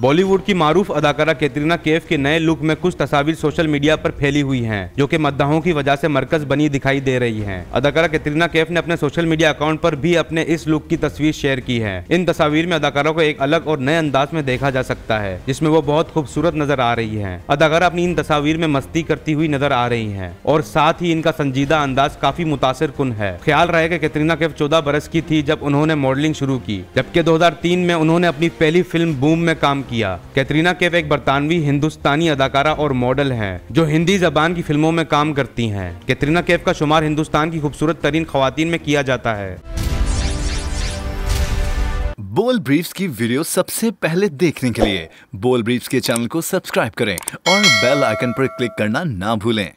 बॉलीवुड की मारूफ अदाकारा कैटरीना केफ के नए लुक में कुछ तस्वीर सोशल मीडिया पर फैली हुई हैं जो कि मद्दाहों की वजह से मरकज बनी दिखाई दे रही हैं अदाकारा कैटरीना केफ ने अपने सोशल मीडिया अकाउंट पर भी अपने इस लुक की तस्वीर शेयर की है इन तस्वीर में अदाकारा को एक अलग और नए अंदाज में देखा जा सकता है जिसमे वो बहुत खूबसूरत नजर आ रही है अदाकारा अपनी इन तस्वीर में मस्ती करती हुई नजर आ रही है और साथ ही इनका संजीदा अंदाज काफी मुतासर कन है ख्याल रहे की कैटरीना केफ चौदह बरस की थी जब उन्होंने मॉडलिंग शुरू की जबकि दो में उन्होंने अपनी पहली फिल्म बूम में काम किया कैटरीना कैफ एक बरतानवी हिंदुस्तानी अदाकारा और मॉडल हैं जो हिंदी जबान की फिल्मों में काम करती हैं कैटरीना कैफ का शुमार हिंदुस्तान की खूबसूरत तरीन खुवान में किया जाता है बोल ब्रीफ्स की वीडियो सबसे पहले देखने के लिए बोल ब्रीफ्स के चैनल को सब्सक्राइब करें और बेल आइकन पर क्लिक करना ना भूलें